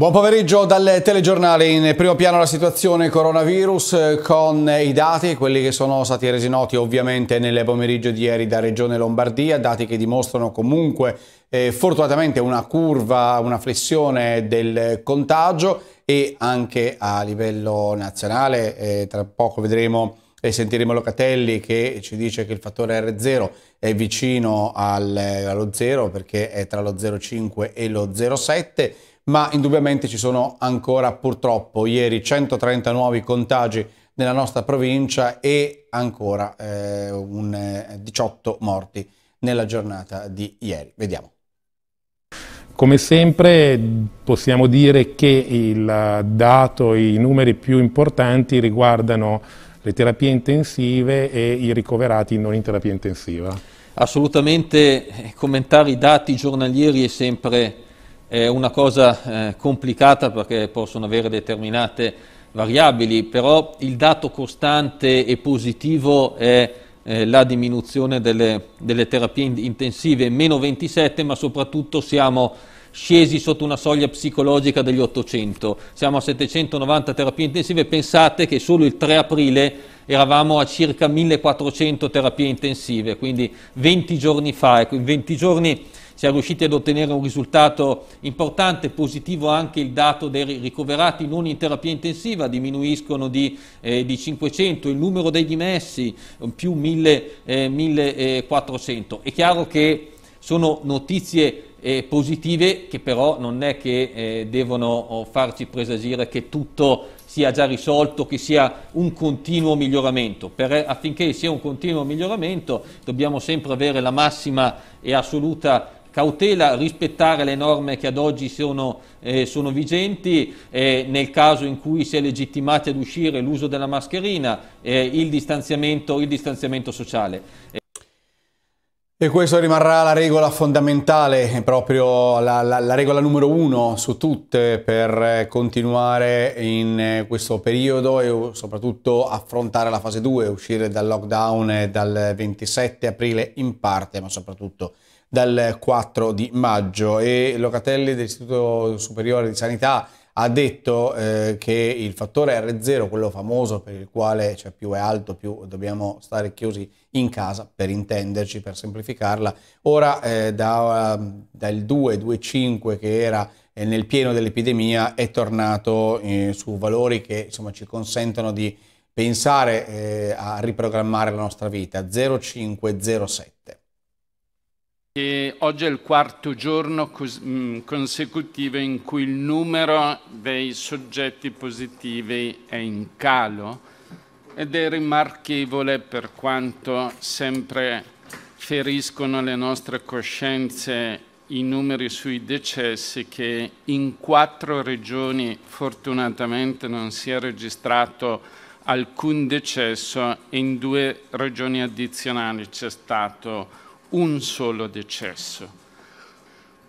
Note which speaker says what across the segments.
Speaker 1: Buon pomeriggio dal telegiornale. In primo piano la situazione coronavirus eh, con i dati, quelli che sono stati resi noti ovviamente nel pomeriggio di ieri da Regione Lombardia, dati che dimostrano comunque eh, fortunatamente una curva, una flessione del contagio e anche a livello nazionale, eh, tra poco vedremo e sentiremo Locatelli che ci dice che il fattore R0 è vicino al, eh, allo 0 perché è tra lo 0,5 e lo 0,7 ma indubbiamente ci sono ancora purtroppo ieri 130 nuovi contagi nella nostra provincia e ancora eh, un, eh, 18 morti nella giornata di ieri. Vediamo.
Speaker 2: Come sempre possiamo dire che il dato, i numeri più importanti riguardano le terapie intensive
Speaker 3: e i ricoverati non in terapia intensiva. Assolutamente eh, commentare i dati giornalieri è sempre è una cosa eh, complicata perché possono avere determinate variabili, però il dato costante e positivo è eh, la diminuzione delle, delle terapie intensive, meno 27, ma soprattutto siamo scesi sotto una soglia psicologica degli 800. Siamo a 790 terapie intensive, pensate che solo il 3 aprile eravamo a circa 1400 terapie intensive, quindi 20 giorni fa, ecco, in 20 giorni siamo riusciti ad ottenere un risultato importante, positivo anche il dato dei ricoverati non in terapia intensiva, diminuiscono di, eh, di 500, il numero dei dimessi mm, più 1000, eh, 1400. È chiaro che sono notizie eh, positive che però non è che eh, devono oh, farci presagire che tutto sia già risolto, che sia un continuo miglioramento. Per, eh, affinché sia un continuo miglioramento dobbiamo sempre avere la massima e assoluta cautela, rispettare le norme che ad oggi sono, eh, sono vigenti, eh, nel caso in cui si è legittimati ad uscire l'uso della mascherina, eh, il, distanziamento, il, distanziamento, sociale.
Speaker 1: E questo rimarrà la regola fondamentale, proprio la, la, la, regola numero uno su tutte per eh, continuare in eh, questo periodo e uh, soprattutto affrontare la fase 2, uscire dal lockdown eh, dal 27 aprile in parte, ma soprattutto dal 4 di maggio e Locatelli dell'Istituto Superiore di Sanità ha detto eh, che il fattore R0, quello famoso per il quale cioè, più è alto, più dobbiamo stare chiusi in casa, per intenderci, per semplificarla, ora eh, da, um, dal 2,25 che era eh, nel pieno dell'epidemia è tornato eh, su valori che insomma, ci consentono di pensare eh, a riprogrammare la nostra vita, 0,507.
Speaker 2: E oggi è il quarto giorno mm, consecutivo in cui il numero dei soggetti positivi è in calo ed è rimarchevole per quanto sempre feriscono le nostre coscienze i numeri sui decessi che in quattro regioni fortunatamente non si è registrato alcun decesso e in due regioni addizionali c'è stato un un solo decesso.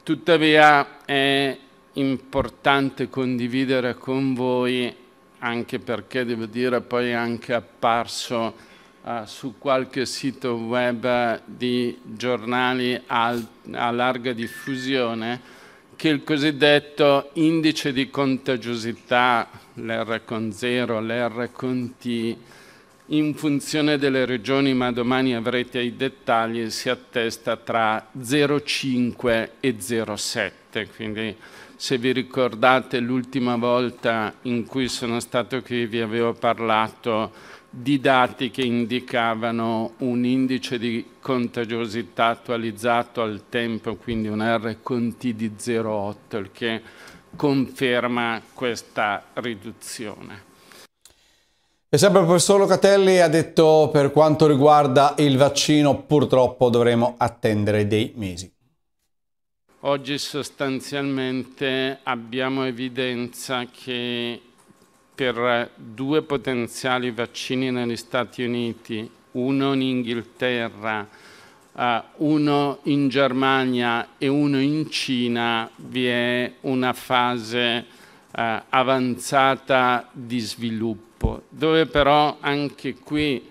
Speaker 2: Tuttavia è importante condividere con voi, anche perché devo dire poi è anche apparso uh, su qualche sito web di giornali al, a larga diffusione, che il cosiddetto indice di contagiosità, l'R con 0, l'R con T, in funzione delle regioni, ma domani avrete i dettagli, si attesta tra 0,5 e 0,7. Quindi se vi ricordate l'ultima volta in cui sono stato qui vi avevo parlato di dati che indicavano un indice di contagiosità attualizzato al tempo, quindi un R con T di 0,8, il che conferma questa riduzione.
Speaker 1: E sempre il professor Locatelli ha detto per quanto riguarda il vaccino purtroppo dovremo attendere dei mesi.
Speaker 2: Oggi sostanzialmente abbiamo evidenza che per due potenziali vaccini negli Stati Uniti, uno in Inghilterra, eh, uno in Germania e uno in Cina, vi è una fase eh, avanzata di sviluppo campo, dove però anche qui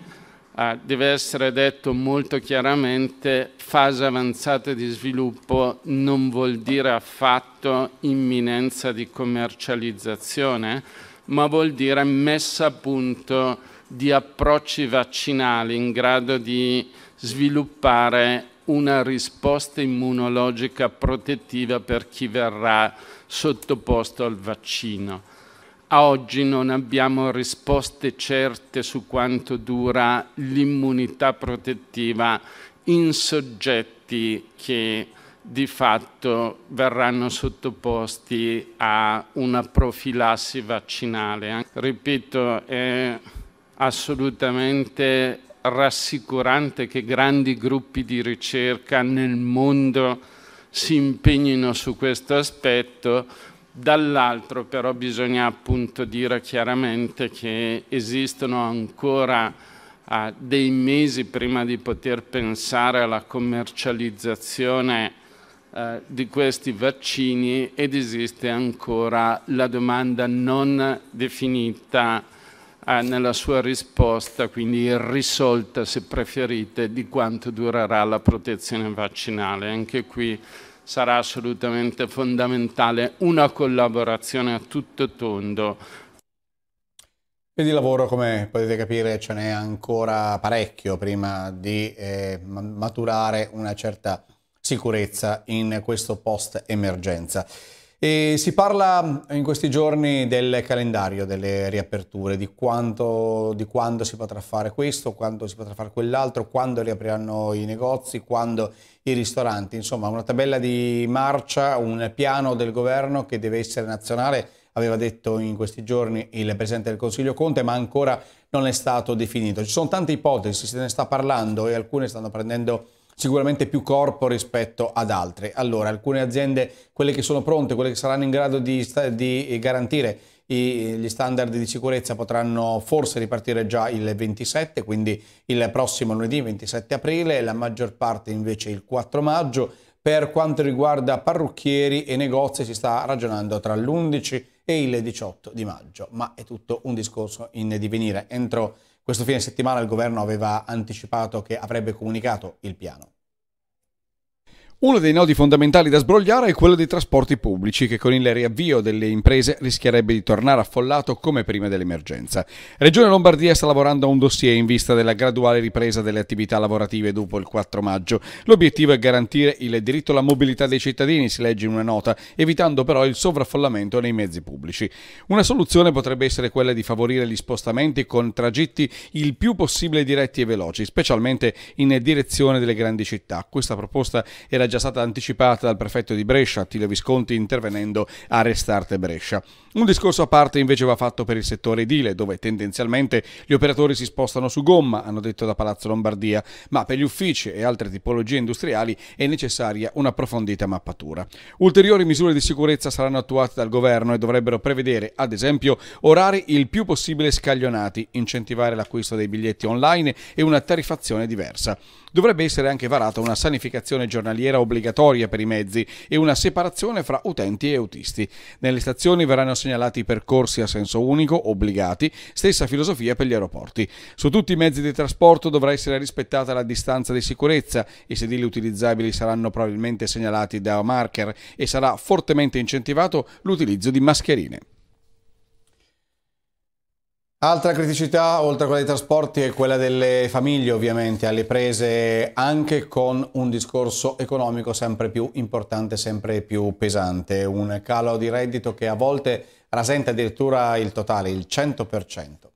Speaker 2: eh, deve essere detto molto chiaramente fase avanzata di sviluppo non vuol dire affatto imminenza di commercializzazione, ma vuol dire messa a punto di approcci vaccinali in grado di sviluppare una risposta immunologica protettiva per chi verrà sottoposto al vaccino. A oggi non abbiamo risposte certe su quanto dura l'immunità protettiva in soggetti che di fatto verranno sottoposti a una profilassi vaccinale. Ripeto, è assolutamente rassicurante che grandi gruppi di ricerca nel mondo si impegnino su questo aspetto Dall'altro però bisogna appunto dire chiaramente che esistono ancora eh, dei mesi prima di poter pensare alla commercializzazione eh, di questi vaccini ed esiste ancora la domanda non definita eh, nella sua risposta, quindi irrisolta se preferite, di quanto durerà la protezione vaccinale. Anche qui sarà assolutamente fondamentale una collaborazione a tutto
Speaker 1: tondo. E di lavoro, come potete capire, ce n'è ancora parecchio prima di eh, maturare una certa sicurezza in questo post-emergenza. E si parla mm, in questi giorni del calendario delle riaperture, di, quanto, di quando si potrà fare questo, quando si potrà fare quell'altro, quando riapriranno i negozi, quando i ristoranti, insomma una tabella di marcia, un piano del governo che deve essere nazionale, aveva detto in questi giorni il Presidente del Consiglio Conte, ma ancora non è stato definito. Ci sono tante ipotesi, se ne sta parlando e alcune stanno prendendo sicuramente più corpo rispetto ad altre. Allora, alcune aziende, quelle che sono pronte, quelle che saranno in grado di, di garantire i, gli standard di sicurezza potranno forse ripartire già il 27, quindi il prossimo lunedì 27 aprile, la maggior parte invece il 4 maggio. Per quanto riguarda parrucchieri e negozi si sta ragionando tra l'11 e il 18 di maggio, ma è tutto un discorso in divenire. Entro questo fine settimana il governo aveva anticipato che avrebbe comunicato il piano. Uno dei nodi fondamentali da sbrogliare è quello dei trasporti pubblici, che con il riavvio delle imprese rischierebbe di tornare affollato come prima dell'emergenza. Regione Lombardia sta lavorando a un dossier in vista della graduale ripresa delle attività lavorative dopo il 4 maggio. L'obiettivo è garantire il diritto alla mobilità dei cittadini, si legge in una nota, evitando però il sovraffollamento nei mezzi pubblici. Una soluzione potrebbe essere quella di favorire gli spostamenti con tragitti il più possibile diretti e veloci, specialmente in direzione delle grandi città. Questa proposta era già stata anticipata dal prefetto di Brescia, Attilio Visconti, intervenendo a Restarte Brescia. Un discorso a parte invece va fatto per il settore edile, dove tendenzialmente gli operatori si spostano su gomma, hanno detto da Palazzo Lombardia, ma per gli uffici e altre tipologie industriali è necessaria un'approfondita mappatura. Ulteriori misure di sicurezza saranno attuate dal governo e dovrebbero prevedere, ad esempio, orari il più possibile scaglionati, incentivare l'acquisto dei biglietti online e una tarifazione diversa. Dovrebbe essere anche varata una sanificazione giornaliera obbligatoria per i mezzi e una separazione fra utenti e autisti. Nelle stazioni verranno segnalati i percorsi a senso unico, obbligati, stessa filosofia per gli aeroporti. Su tutti i mezzi di trasporto dovrà essere rispettata la distanza di sicurezza, i sedili utilizzabili saranno probabilmente segnalati da marker e sarà fortemente incentivato l'utilizzo di mascherine. Altra criticità, oltre a quella dei trasporti, è quella delle famiglie ovviamente, alle prese anche con un discorso economico sempre più importante, sempre più pesante, un calo di reddito che a volte rasenta addirittura il totale, il 100%.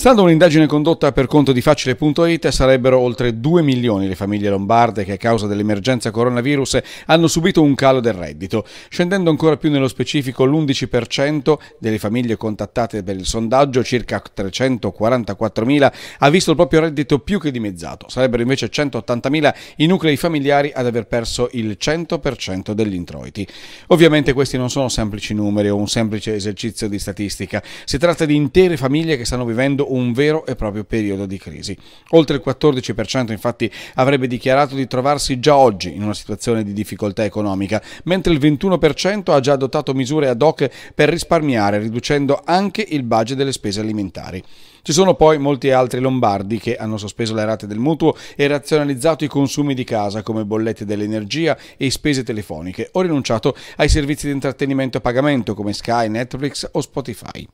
Speaker 1: Stando a un'indagine condotta per conto di facile.it sarebbero oltre 2 milioni le famiglie lombarde che a causa dell'emergenza coronavirus hanno subito un calo del reddito, scendendo ancora più nello specifico l'11% delle famiglie contattate per il sondaggio, circa 344.000, ha visto il proprio reddito più che dimezzato. Sarebbero invece 180.000 i nuclei familiari ad aver perso il 100% degli introiti. Ovviamente questi non sono semplici numeri o un semplice esercizio di statistica, si tratta di intere famiglie che stanno vivendo un vero e proprio periodo di crisi. Oltre il 14% infatti avrebbe dichiarato di trovarsi già oggi in una situazione di difficoltà economica, mentre il 21% ha già adottato misure ad hoc per risparmiare, riducendo anche il budget delle spese alimentari. Ci sono poi molti altri lombardi che hanno sospeso le rate del mutuo e razionalizzato i consumi di casa come bollette dell'energia e spese telefoniche o rinunciato ai servizi di intrattenimento a pagamento come Sky, Netflix o Spotify.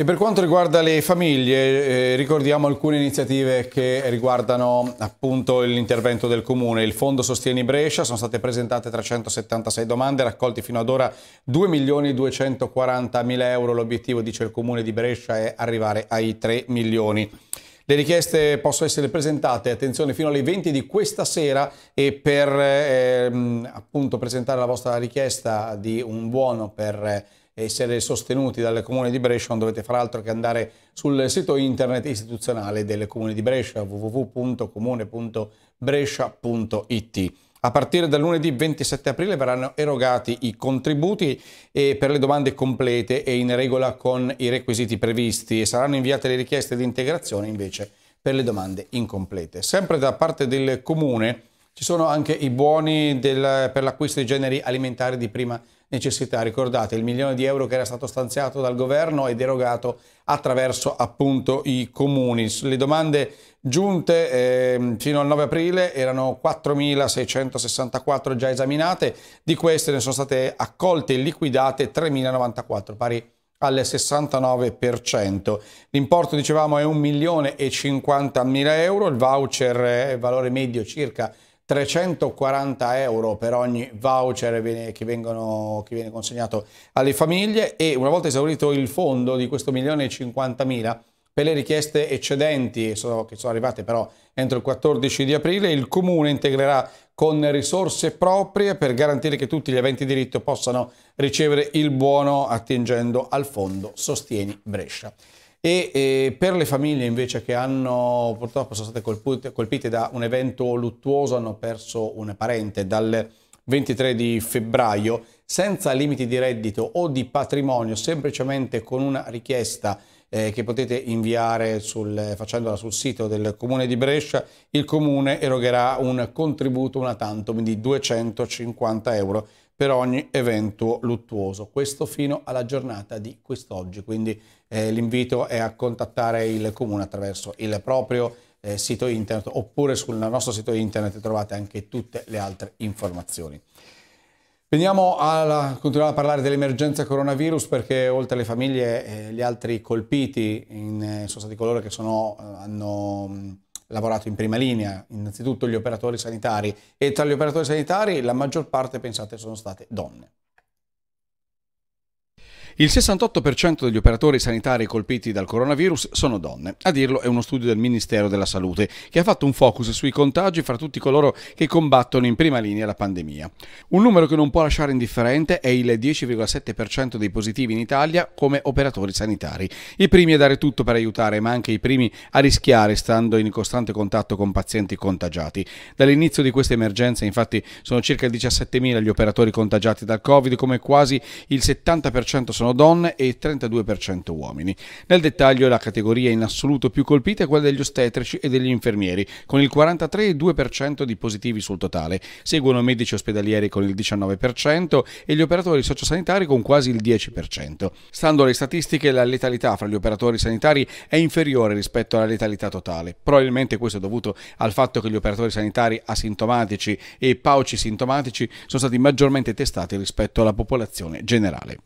Speaker 1: E per quanto riguarda le famiglie, eh, ricordiamo alcune iniziative che riguardano appunto l'intervento del Comune. Il Fondo Sostieni Brescia, sono state presentate 376 domande, raccolti fino ad ora 2.240.000 euro. L'obiettivo, dice il Comune di Brescia, è arrivare ai 3 milioni. Le richieste possono essere presentate, attenzione, fino alle 20 di questa sera e per eh, ehm, appunto presentare la vostra richiesta di un buono per... Eh, essere sostenuti dal Comune di Brescia non dovete far altro che andare sul sito internet istituzionale del Comune di Brescia www.comune.brescia.it. A partire dal lunedì 27 aprile verranno erogati i contributi per le domande complete e in regola con i requisiti previsti e saranno inviate le richieste di integrazione invece per le domande incomplete. Sempre da parte del Comune ci sono anche i buoni del, per l'acquisto di generi alimentari di prima necessità necessità. Ricordate il milione di euro che era stato stanziato dal governo ed erogato attraverso appunto i comuni. Le domande giunte eh, fino al 9 aprile erano 4.664 già esaminate, di queste ne sono state accolte e liquidate 3.094, pari al 69%. L'importo, dicevamo, è 1.050.000 euro, il voucher è valore medio circa 340 euro per ogni voucher che, vengono, che viene consegnato alle famiglie e una volta esaurito il fondo di questo 1.050.000 per le richieste eccedenti che sono arrivate però entro il 14 di aprile, il Comune integrerà con risorse proprie per garantire che tutti gli aventi diritto possano ricevere il buono attingendo al fondo Sostieni Brescia. E, e eh, per le famiglie invece che hanno purtroppo sono state colpute, colpite da un evento luttuoso, hanno perso un parente dal 23 di febbraio, senza limiti di reddito o di patrimonio, semplicemente con una richiesta eh, che potete inviare sul, facendola sul sito del Comune di Brescia, il Comune erogherà un contributo una tantum di 250 euro per ogni evento luttuoso. Questo fino alla giornata di quest'oggi, quindi eh, l'invito è a contattare il comune attraverso il proprio eh, sito internet oppure sul nostro sito internet trovate anche tutte le altre informazioni. Veniamo a continuare a parlare dell'emergenza coronavirus perché oltre alle famiglie eh, gli altri colpiti in, eh, sono stati coloro che sono, eh, hanno lavorato in prima linea, innanzitutto gli operatori sanitari e tra gli operatori sanitari la maggior parte, pensate, sono state donne. Il 68% degli operatori sanitari colpiti dal coronavirus sono donne. A dirlo è uno studio del Ministero della Salute, che ha fatto un focus sui contagi fra tutti coloro che combattono in prima linea la pandemia. Un numero che non può lasciare indifferente è il 10,7% dei positivi in Italia come operatori sanitari. I primi a dare tutto per aiutare, ma anche i primi a rischiare stando in costante contatto con pazienti contagiati. Dall'inizio di questa emergenza, infatti, sono circa 17.000 gli operatori contagiati dal Covid, come quasi il 70% sono sono donne e 32% uomini. Nel dettaglio la categoria in assoluto più colpita è quella degli ostetrici e degli infermieri, con il 43,2% di positivi sul totale. Seguono medici ospedalieri con il 19% e gli operatori sociosanitari con quasi il 10%. Stando alle statistiche, la letalità fra gli operatori sanitari è inferiore rispetto alla letalità totale. Probabilmente questo è dovuto al fatto che gli operatori sanitari asintomatici e pauci sintomatici sono stati maggiormente testati rispetto alla popolazione generale.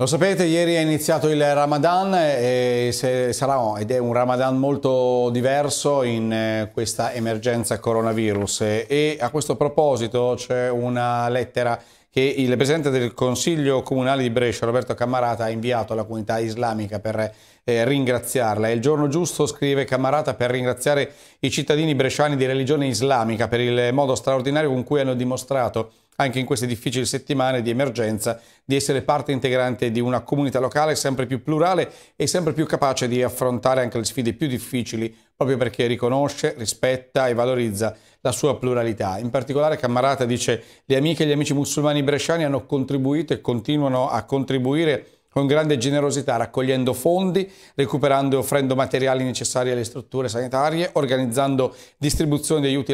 Speaker 1: Lo sapete, ieri è iniziato il Ramadan e sarà, ed è un Ramadan molto diverso in eh, questa emergenza coronavirus e a questo proposito c'è una lettera che il Presidente del Consiglio Comunale di Brescia, Roberto Cammarata, ha inviato alla comunità islamica per eh, ringraziarla. È il giorno giusto, scrive Cammarata, per ringraziare i cittadini bresciani di religione islamica per il modo straordinario con cui hanno dimostrato anche in queste difficili settimane di emergenza, di essere parte integrante di una comunità locale sempre più plurale e sempre più capace di affrontare anche le sfide più difficili, proprio perché riconosce, rispetta e valorizza la sua pluralità. In particolare Cammarata dice le amiche e gli amici musulmani bresciani hanno contribuito e continuano a contribuire con grande generosità, raccogliendo fondi, recuperando e offrendo materiali necessari alle strutture sanitarie, organizzando distribuzione di aiuti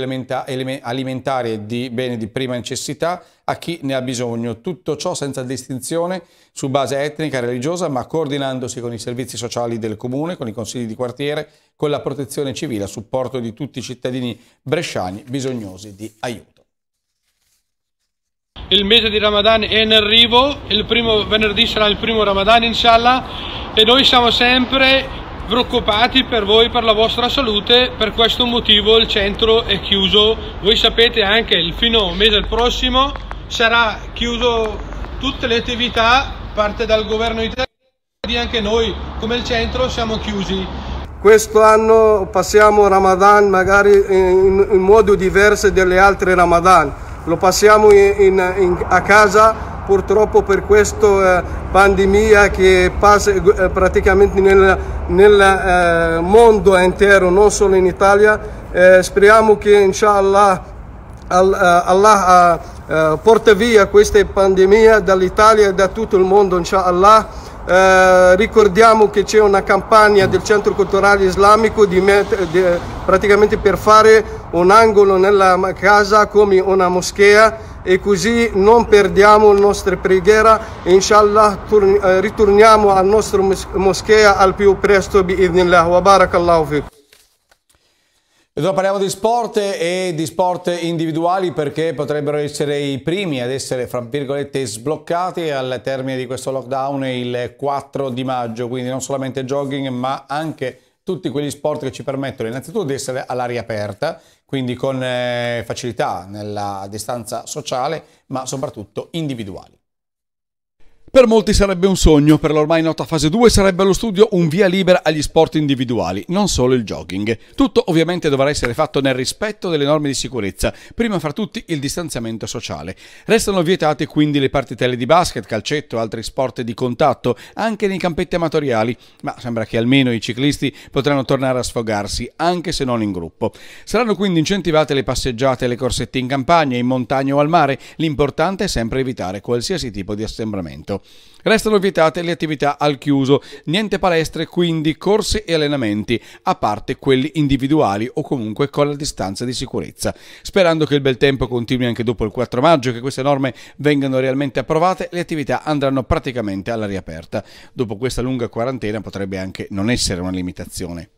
Speaker 1: alimentari e di beni di prima necessità a chi ne ha bisogno. Tutto ciò senza distinzione su base etnica e religiosa, ma coordinandosi con i servizi sociali del comune, con i consigli di quartiere, con la protezione civile a supporto di tutti i cittadini bresciani bisognosi di aiuto.
Speaker 3: Il mese di Ramadan è in arrivo, il primo venerdì sarà il primo Ramadan inshallah e noi siamo sempre preoccupati per voi, per la vostra salute, per questo motivo il centro è chiuso. Voi sapete anche che fino al mese prossimo sarà chiuso tutte le attività, parte dal governo italiano e anche noi come il centro siamo chiusi.
Speaker 1: Questo anno passiamo Ramadan magari in, in modo diverso delle altre Ramadan lo passiamo in, in, in, a casa purtroppo per questa eh, pandemia che passa eh, praticamente nel, nel eh, mondo intero, non solo in Italia. Eh, speriamo che inshallah eh, Allah, Allah eh, porta via questa pandemia dall'Italia e da tutto il mondo inshallah. Eh, ricordiamo che c'è una campagna del Centro Culturale Islamico di met- di, praticamente per fare un angolo nella casa come una moschea e così non perdiamo la nostra preghiera. Inshallah eh, ritorniamo alla nostra moschea al più presto. Bi'idnillah. Wa barakallahu E ora parliamo di sport e di sport individuali perché potrebbero essere i primi ad essere, fra virgolette, sbloccati al termine di questo lockdown il 4 di maggio, quindi non solamente jogging ma anche tutti quegli sport che ci permettono innanzitutto di essere all'aria aperta quindi con eh, facilità nella distanza sociale ma soprattutto individuale. Per molti sarebbe un sogno, per l'ormai nota fase 2 sarebbe allo studio un via libera agli sport individuali, non solo il jogging. Tutto ovviamente dovrà essere fatto nel rispetto delle norme di sicurezza, prima fra tutti il distanziamento sociale. Restano vietate quindi le partitelle di basket, calcetto, e altri sport di contatto, anche nei campetti amatoriali, ma sembra che almeno i ciclisti potranno tornare a sfogarsi, anche se non in gruppo. Saranno quindi incentivate le passeggiate e le corsette in campagna, in montagna o al mare, l'importante è sempre evitare qualsiasi tipo di assembramento. Restano vietate le attività al chiuso, niente palestre, quindi corsi e allenamenti, a parte quelli individuali o comunque con la distanza di sicurezza. Sperando che il bel tempo continui anche dopo il 4 maggio e che queste norme vengano realmente approvate, le attività andranno praticamente alla riaperta. Dopo questa lunga quarantena potrebbe anche non essere una limitazione.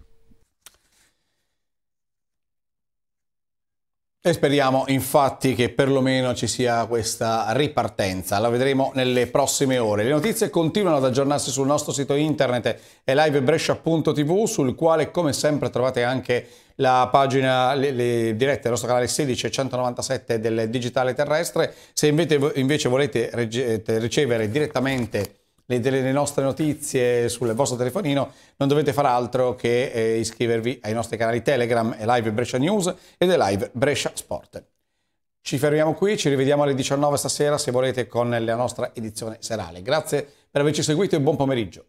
Speaker 1: E speriamo infatti che perlomeno ci sia questa ripartenza, la vedremo nelle prossime ore. Le notizie continuano ad aggiornarsi sul nostro sito internet e livebrescia.tv sul quale come sempre trovate anche la pagina, le, le dirette del nostro canale 16 197 del Digitale Terrestre. Se invece, invece volete ricevere direttamente le nostre notizie sul vostro telefonino, non dovete far altro che eh, iscrivervi ai nostri canali Telegram e Live Brescia News ed Live Brescia Sport. Ci fermiamo qui, ci rivediamo alle 19 stasera se volete con la nostra edizione serale. Grazie per averci seguito e buon pomeriggio.